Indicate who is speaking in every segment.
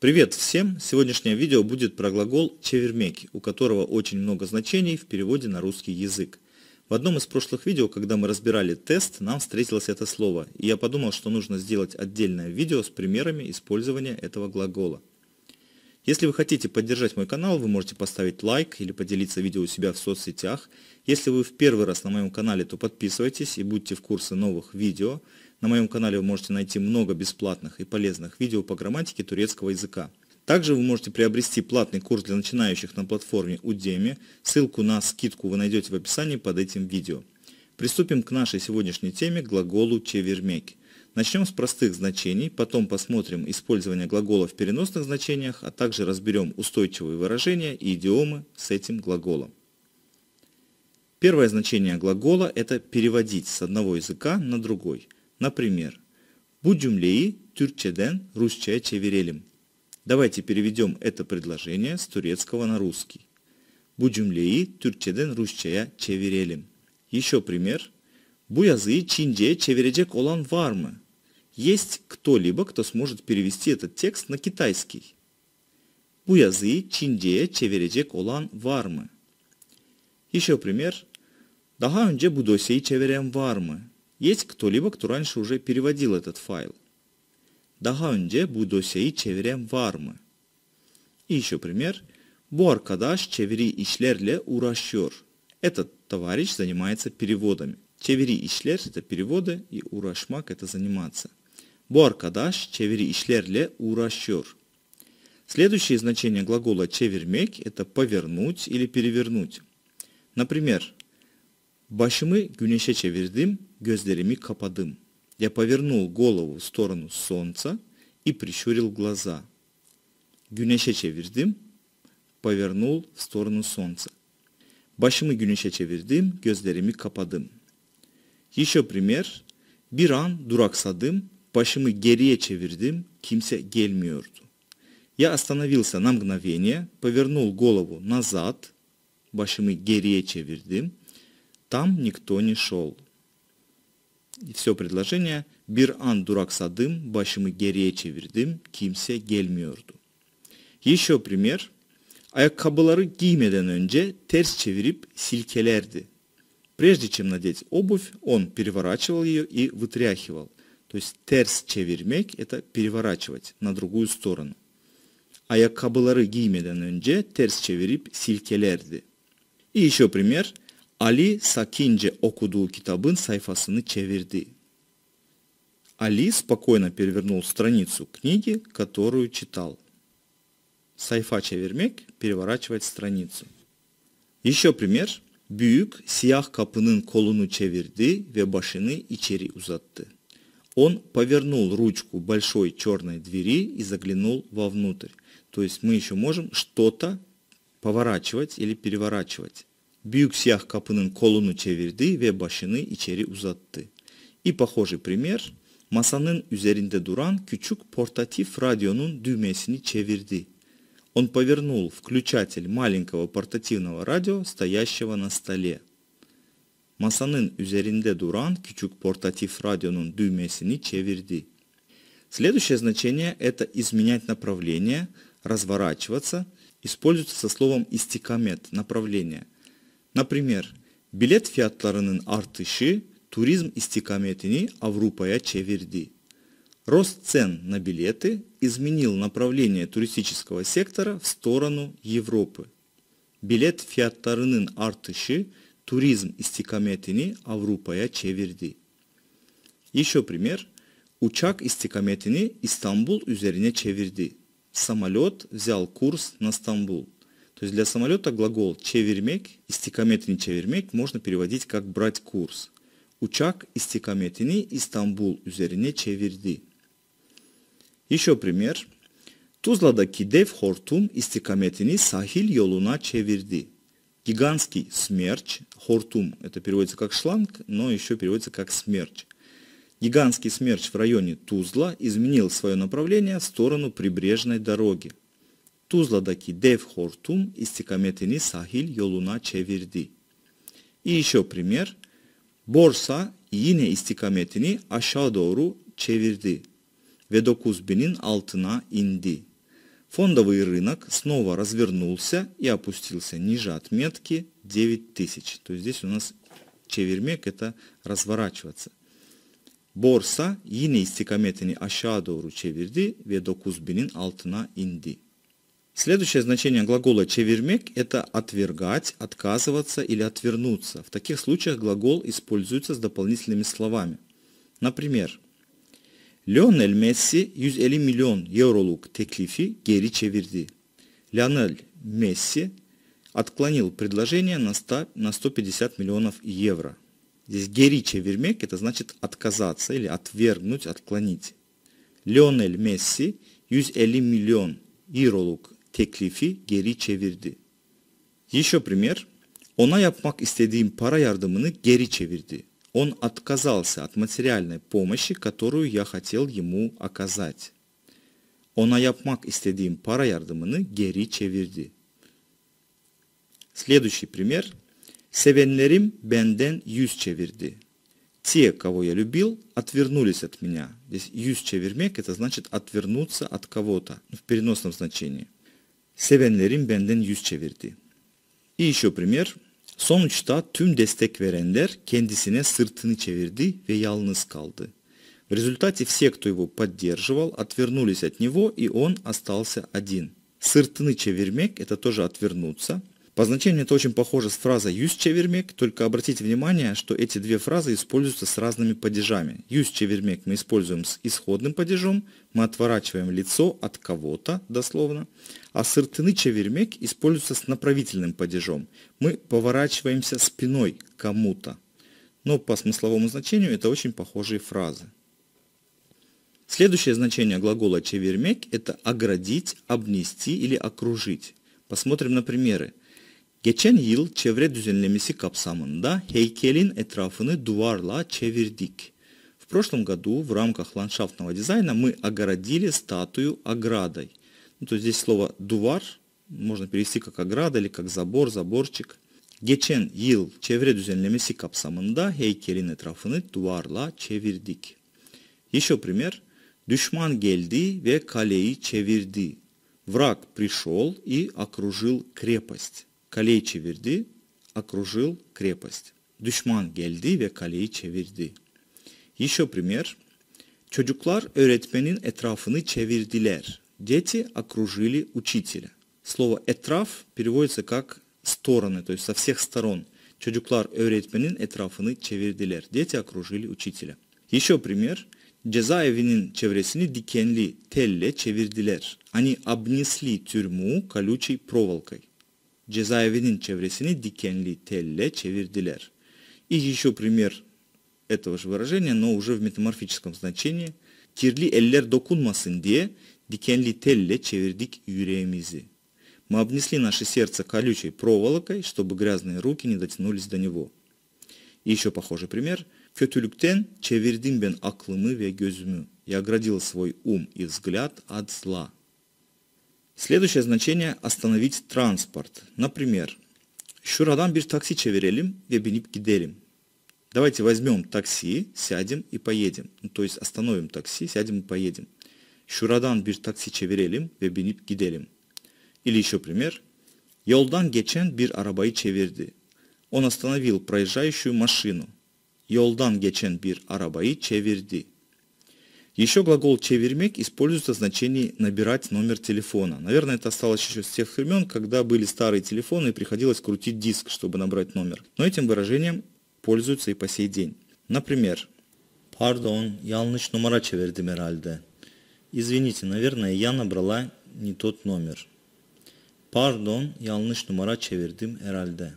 Speaker 1: Привет всем! Сегодняшнее видео будет про глагол «чевермеки», у которого очень много значений в переводе на русский язык. В одном из прошлых видео, когда мы разбирали тест, нам встретилось это слово, и я подумал, что нужно сделать отдельное видео с примерами использования этого глагола. Если вы хотите поддержать мой канал, вы можете поставить лайк или поделиться видео у себя в соцсетях. Если вы в первый раз на моем канале, то подписывайтесь и будьте в курсе новых видео. На моем канале вы можете найти много бесплатных и полезных видео по грамматике турецкого языка. Также вы можете приобрести платный курс для начинающих на платформе Udemy. Ссылку на скидку вы найдете в описании под этим видео. Приступим к нашей сегодняшней теме глаголу «чевермек». Начнем с простых значений, потом посмотрим использование глагола в переносных значениях, а также разберем устойчивые выражения и идиомы с этим глаголом. Первое значение глагола – это переводить с одного языка на другой. Например, «Bu cümleyi Türkçeden Rusça'ya çevirelim». Давайте переведем это предложение с турецкого на русский. «Bu cümleyi Türkçeden Rusça'ya çevirelim». Еще пример – Bu yazıyı Çince'ye çevirecek olan var mı? Есть кто-либо, кто сможет перевести этот текст на китайский? Bu yazıyı Çince'ye çevirecek olan var mı? Еще пример. Daha önce bu dosyayı çeviren var mı? Есть кто-либо, кто раньше уже переводил этот файл? Daha önce bu dosyayı çeviren var mı? И еще пример. Bu arkadaş çeviri işlerle uğraşıyor. Этот товарищ занимается переводами. Чевери ишлер это переводы и урашмак это заниматься. Bu arkadaş çeviri işlerle uğraşıyor. Следующее значение глагола «чевермек» – это «повернуть» или «перевернуть». Например, башмы güneşe çevirdim, gözlerimi kapadım». Я повернул голову в сторону солнца и прищурил глаза. Güneşe çevirdim, повернул в сторону солнца. Башмы güneşe çevirdim, gözlerimi kapadım. Еще пример. Bir an duraksadım, başımı geriye çevirdim, kimse gelmiyordu. Я остановился на мгновение, повернул голову назад, başımı geriye çevirdim. Там никто не шел. Все предложение. Bir an duraksadım, başımı geriye çevirdim, kimse gelmiyordu. Еще пример. Ayakkabıları giymeden önce ters çevirip silkelerdi. Прежде чем надеть обувь, он переворачивал ее и вытряхивал. То есть терс чевермек – это переворачивать на другую сторону. А кабылары giymeden önce терс çevirip силькелерди. И еще пример. Али sakince okuduğu китабын sayfasını чеверди. Али спокойно перевернул страницу книги, которую читал. Сайфа чевермек переворачивать страницу. Еще пример. Büyük siyah kapının kolunu çevirdi ve başını içeri uzattı. Он повернул ручку большой черной двери и заглянул вовнутрь. То есть мы еще можем что-то поворачивать или переворачивать. Büyük siyah kapının kolunu çevirdi ve başını içeri uzattı. И похожий пример. Masanın üzerinde duran küçük portatif radyonun düğmesini çevirdi. Он повернул включатель маленького портативного радио, стоящего на столе. Masanın üzerinde duran küçük portatif radyonun düğmesini чеверди. Следующее значение – это изменять направление, разворачиваться, используется со словом истикамет – направление. Например, билет фиатларının артыши туризм истикаметini Avrupa'ya чеверди. Рост цен на билеты изменил направление туристического сектора в сторону Европы. Билет фиаттарынын artışı туризм истикаметини Avrupa'ya çevirdi. Еще пример. учак истикаметини İstanbul üzerine çevirdi. Самолет взял курс на Стамбул. То есть для самолета глагол «чевермек», «истикаметни чевермек» можно переводить как «брать курс». «Учак истикаметини Истанбул üzerine çevirdi». Еще пример. Tuzla'daki дев хортум istikametini sahil yoluna чевирди. Гигантский смерч, хортум, это переводится как шланг, но еще переводится как смерч. Гигантский смерч в районе Тузла изменил свое направление в сторону прибрежной дороги. Tuzla'daki дев хортум istikametini sahil yoluna чевирди. И еще пример. Борса yine istikametini aşağı чевирди. Ve 9000'in altına indi. Фондовый рынок снова развернулся и опустился ниже отметки 9000. То есть здесь у нас чевермек это разворачиваться. Борса yine istikametini aşağı doğru çevirdi ve 9000'in altına indi. Следующее значение глагола «чевермек» – это «отвергать», «отказываться» или «отвернуться». В таких случаях глагол используется с дополнительными словами. Например, Lionel Messi 150 milyon euroluk teklifi geri çevirdi. Lionel Messi отклонил предложение на, 100, на 150 миллионов евро. Здесь гери чевермек, это значит отказаться или отвергнуть, отклонить. Леонель Месси 150 миллион иролук teklifi geri çevirdi. Еще пример. Ona yapmak istediğim para yardımını geri çevirdi. Он отказался от материальной помощи, которую я хотел ему оказать. Ona yapmak истедим пара yardımını гери çevirdi. Следующий пример. Севенлерим бенден юз çevirdi. Те, кого я любил, отвернулись от меня. Здесь юз çevirmek – это значит отвернуться от кого-то в переносном значении. Севенлерим бенден юз çevirdi. И еще пример. Sonuçta tüm destek verenler kendisine sırtını çevirdi ve yalnız kaldı. В результате все, кто его поддерживал, отвернулись от него, и он остался один. Сыртыны чевермек – это тоже отвернуться. По значению это очень похоже с фразой «юс чевермек», только обратите внимание, что эти две фразы используются с разными падежами. «Юс чевермек» мы используем с исходным падежом, мы отворачиваем лицо от кого-то, дословно, а «сыртыны чевермек» используется с направительным падежом. Мы поворачиваемся спиной кому-то. Но по смысловому значению это очень похожие фразы. Следующее значение глагола «чевермек» – это «оградить», «обнести» или «окружить». Посмотрим на примеры. Geçen yıl çevre düzenlemesi kapsamında heykelin eтрafını duvarla çevirdik. В прошлом году в рамках ландшафтного дизайна мы огородили статую оградой. Ну, то есть здесь слово «дувар» можно перевести как ограда или как забор, заборчик. Geçen yıl çevre düzenlemesi kapsamında heykelin etrafını duvarla çevirdik. Еще пример. Düşman geldi ve kaleyi çevirdi. Враг пришел и окружил крепость. kaleyi çevirdi, окружил крепость. Düşman geldi ve kaleyi çevirdi. Еще пример. Çocuklar Эретпенин etrafını çevirdiler. Дети окружили учителя. Слово "Этраф" переводится как «стороны», то есть со всех сторон. Çocuklar Эретпенин etrafını çevirdiler. Дети окружили учителя. Еще пример. Cezaevinin Чевресини Дикенли telle çevirdiler. Они обнесли тюрьму колючей проволокой. Cezaevinin çevresini dikenli telle çevirdiler. И еще пример этого же выражения, но уже в метаморфическом значении. Кирли Эллер dokunmasın diye dikenli telle çevirdik yüreğimizi. Мы обнесли наше сердце колючей проволокой, чтобы грязные руки не дотянулись до него. И еще похожий пример. Kötülükten çevirdim ben aklımı ve gözümü. Я оградил свой ум и взгляд от зла. Следующее значение – остановить транспорт. Например, şuradan bir taksi çevirelim ve binip gidelim. Давайте возьмем такси, сядем и поедем. Ну, то есть остановим такси, сядем и поедем. Şuradan bir taksi çevirelim ve binip gidelim. Или еще пример. Yoldan geçen bir arabayı çevirdi. Он остановил проезжающую машину. Yoldan geçen bir arabayı çevirdi. Еще глагол «чевермек» используется в значении «набирать номер телефона». Наверное, это осталось еще с тех времен, когда были старые телефоны и приходилось крутить диск, чтобы набрать номер. Но этим выражением пользуются и по сей день. Например, Пардон, yanlış numara çevirdim herhalde». Извините, наверное, я набрала не тот номер. Pardon, yanlış номера çevirdim herhalde.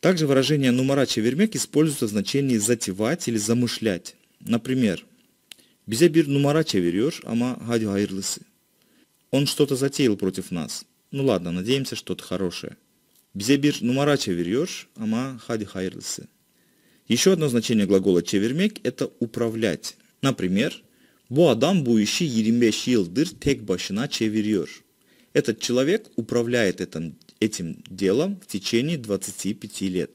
Speaker 1: Также выражение «нумара чевермек» используется в значении «затевать» или «замышлять». Например, Bize bir numara çeviriyor ama hadi hayırlısı. Он что-то затеял против нас. Ну ладно, надеемся, что-то хорошее. Bize bir numara çeviriyor ama hadi hayırlısı. Еще одно значение глагола «чевермек» – это «управлять». Например, «Bu adam bu işi 25 yıldır tek başına çeviriyor». Этот человек управляет этим, этим делом в течение 25 лет.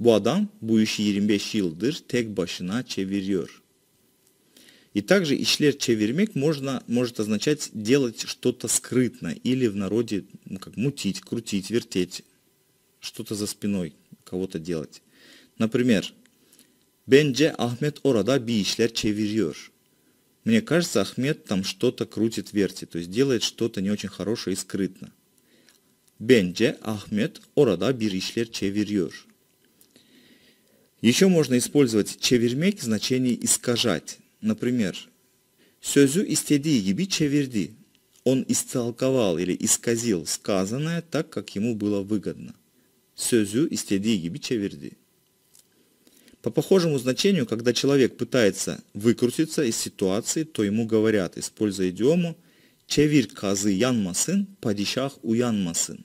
Speaker 1: Bu adam bu işi 25 yıldır tek başına çeviriyor. И также ишлер чевермек можно, может означать делать что-то скрытно или в народе ну, как мутить, крутить, вертеть, что-то за спиной кого-то делать. Например, Бенже Ахмед Орада би ишлер чеверьёж. Мне кажется, Ахмед там что-то крутит, вертит, то есть делает что-то не очень хорошее и скрытно. Бенже Ахмед Орада би ишлер чеверьёж. Еще можно использовать чевермек в значении искажать. Например, «Сözü истеди gibi çevirdi». Он истолковал или исказил сказанное так, как ему было выгодно. «Сözü истеди gibi çevirdi». По похожему значению, когда человек пытается выкрутиться из ситуации, то ему говорят, используя идиому «чевир казы янмасын, падишах уянмасын»,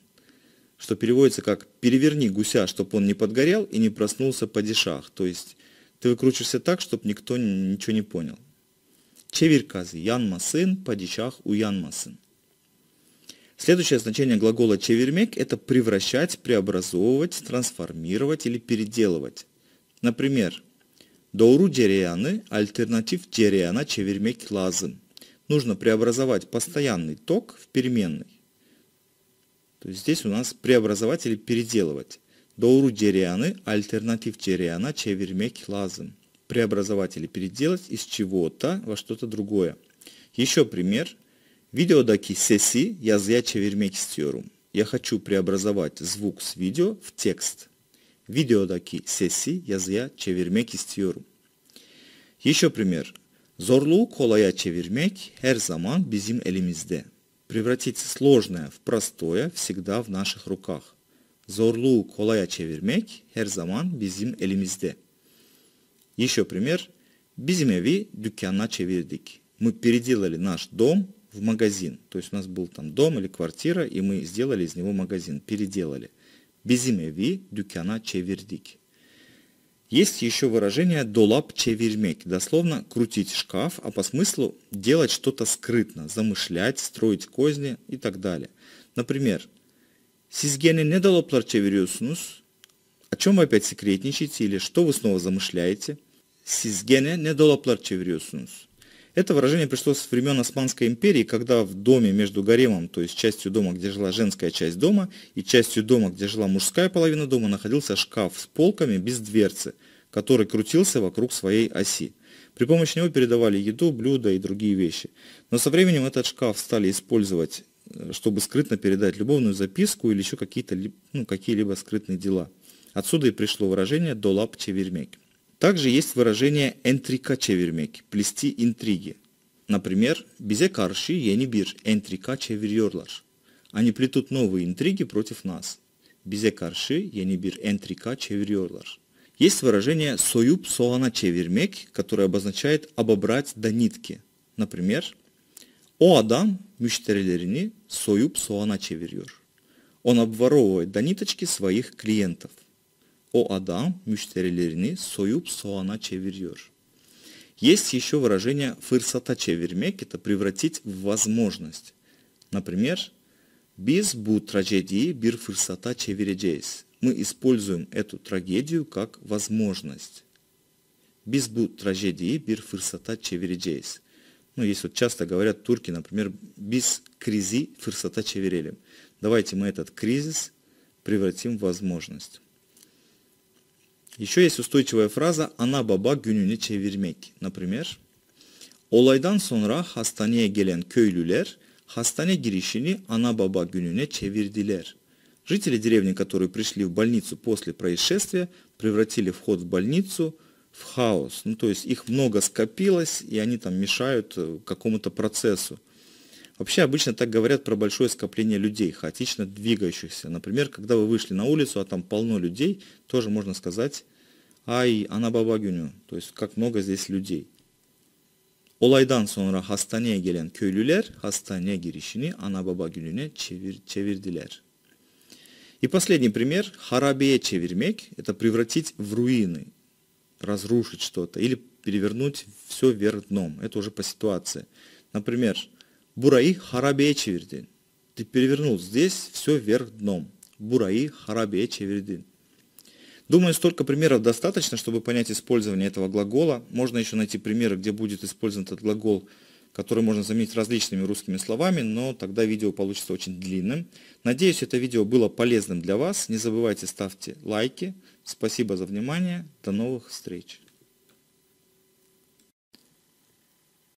Speaker 1: что переводится как «переверни гуся, чтобы он не подгорел и не проснулся падишах», то есть ты выкручиваешься так, чтобы никто ничего не понял. Чеверказы. Янмасын, падишах, уянмасын. Следующее значение глагола чевермек – это превращать, преобразовывать, трансформировать или переделывать. Например, доуру дерианы альтернатив дериана чевермек лазым. Нужно преобразовать постоянный ток в переменный. То есть здесь у нас преобразовать или переделывать. Doğru cereyanı альтернатив cereyana çevirmek lazım. или переделать из чего-то во что-то другое. Еще пример. Videodaki sesi yazıya чевермек istiyorum. Я хочу преобразовать звук с видео в текст. Videodaki sesi yazıya чевермек istiyorum. Еще пример. Zorluğu колая чевермек, her zaman bizim elimizde. Превратить сложное в простое всегда в наших руках zorluğu kolaya çevirmek her zaman bizim elimizde. Еще пример. Bizim evi dükkanına çevirdik. Мы переделали наш дом в магазин. То есть у нас был там дом или квартира, и мы сделали из него магазин, переделали. Bizim evi dükkana çevirdik. Есть еще выражение «долап чевермек», дословно «крутить шкаф», а по смыслу «делать что-то скрытно», «замышлять», «строить козни» и так далее. Например, Siz gene ne dolaplar çeviriyorsunuz? О чем опять секретничаете или что вы снова замышляете? Siz gene ne dolaplar çeviriyorsunuz? Это выражение пришло с времен Османской империи, когда в доме между гаремом, то есть частью дома, где жила женская часть дома, и частью дома, где жила мужская половина дома, находился шкаф с полками без дверцы, который крутился вокруг своей оси. При помощи него передавали еду, блюда и другие вещи. Но со временем этот шкаф стали использовать чтобы скрытно передать любовную записку или еще какие-то, ну, какие-либо скрытные дела. Отсюда и пришло выражение «долап чевермек». Также есть выражение «энтрика чевермек» – «плести интриги». Например, «бизе карши енибир энтрика чеверьорлар» – «они плетут новые интриги против нас». «Бизе карши енибир энтрика чеверьорлар» Есть выражение «союб соана чевермек», которое обозначает «обобрать до нитки». Например, O adam müşterilerini soyup soğana çeviriyor. Он обворовывает до ниточки своих клиентов. О адам мüşterilerini союб соана чевирьор. Есть еще выражение фырсата чевермек, это превратить в возможность. Например, без бу трагедии бир фырсата чевереджейс. Мы используем эту трагедию как возможность. Без бу трагедии бир фырсата чевереджейс ну, есть вот часто говорят турки, например, без кризи фырсата чеверелим. Давайте мы этот кризис превратим в возможность. Еще есть устойчивая фраза "ана баба gününü çevirmek». Например, олайдан сонра hastaneye гелен köylüler хастане girişini ана баба gününe çevirdiler. Жители деревни, которые пришли в больницу после происшествия, превратили вход в больницу – в хаос. Ну, то есть их много скопилось, и они там мешают э, какому-то процессу. Вообще обычно так говорят про большое скопление людей, хаотично двигающихся. Например, когда вы вышли на улицу, а там полно людей, тоже можно сказать «Ай, она бабагюню», то есть как много здесь людей. Олайдан sonra hastaneye gelen köylüler hastaneye girişini ana baba gününe çevir, çevirdiler. И последний пример – харабее чевермек – это превратить в руины разрушить что-то или перевернуть все вверх дном. Это уже по ситуации. Например, Бураи харабе чевердин. Ты перевернул здесь все вверх дном. Бураи харабе чевердин. Думаю, столько примеров достаточно, чтобы понять использование этого глагола. Можно еще найти примеры, где будет использован этот глагол который можно заменить различными русскими словами, но тогда видео получится очень длинным. Надеюсь, это видео было полезным для вас. Не забывайте ставьте лайки. Спасибо за внимание. До новых встреч.